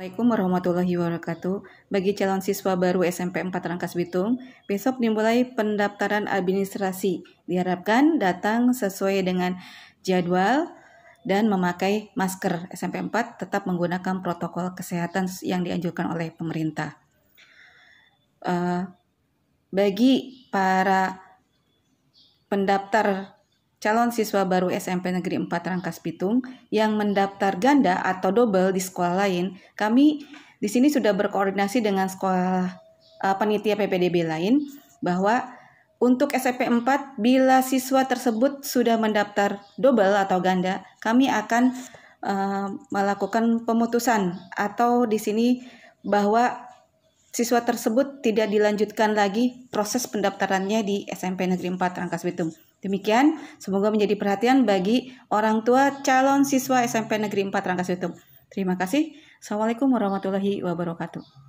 Assalamualaikum warahmatullahi wabarakatuh. Bagi calon siswa baru SMP 4 Rangkas Bitung, besok dimulai pendaftaran administrasi. Diharapkan datang sesuai dengan jadwal dan memakai masker. SMP 4 tetap menggunakan protokol kesehatan yang dianjurkan oleh pemerintah. Uh, bagi para pendaftar calon siswa baru SMP Negeri 4 Rangkas Bitung yang mendaftar ganda atau double di sekolah lain, kami di sini sudah berkoordinasi dengan sekolah uh, eh, penitia PPDB lain bahwa untuk SMP 4 bila siswa tersebut sudah mendaftar double atau ganda, kami akan uh, melakukan pemutusan atau di sini bahwa siswa tersebut tidak dilanjutkan lagi proses pendaftarannya di SMP Negeri 4 Rangkas Bitung. Demikian, semoga menjadi perhatian bagi orang tua calon siswa SMP Negeri 4 Rangkas Bitung. Terima kasih. Assalamualaikum warahmatullahi wabarakatuh.